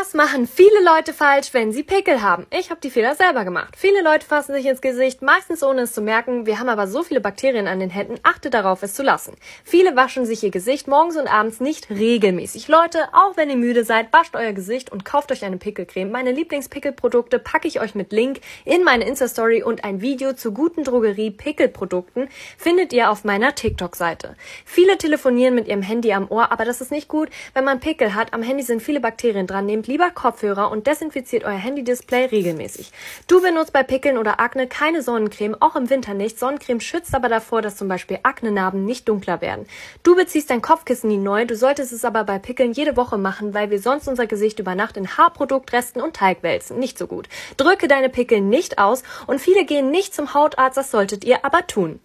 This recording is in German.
Was machen viele Leute falsch, wenn sie Pickel haben? Ich habe die Fehler selber gemacht. Viele Leute fassen sich ins Gesicht, meistens ohne es zu merken. Wir haben aber so viele Bakterien an den Händen, achte darauf, es zu lassen. Viele waschen sich ihr Gesicht morgens und abends nicht regelmäßig. Leute, auch wenn ihr müde seid, wascht euer Gesicht und kauft euch eine Pickelcreme. Meine Lieblingspickelprodukte packe ich euch mit Link in meine Insta-Story und ein Video zu guten Drogerie-Pickelprodukten findet ihr auf meiner TikTok-Seite. Viele telefonieren mit ihrem Handy am Ohr, aber das ist nicht gut, wenn man Pickel hat. Am Handy sind viele Bakterien dran, nehmt lieber Kopfhörer und desinfiziert euer Handy-Display regelmäßig. Du benutzt bei Pickeln oder Akne keine Sonnencreme, auch im Winter nicht. Sonnencreme schützt aber davor, dass zum Beispiel Aknenarben nicht dunkler werden. Du beziehst dein Kopfkissen nie neu, du solltest es aber bei Pickeln jede Woche machen, weil wir sonst unser Gesicht über Nacht in Haarproduktresten und Teig wälzen. Nicht so gut. Drücke deine Pickel nicht aus und viele gehen nicht zum Hautarzt, das solltet ihr aber tun.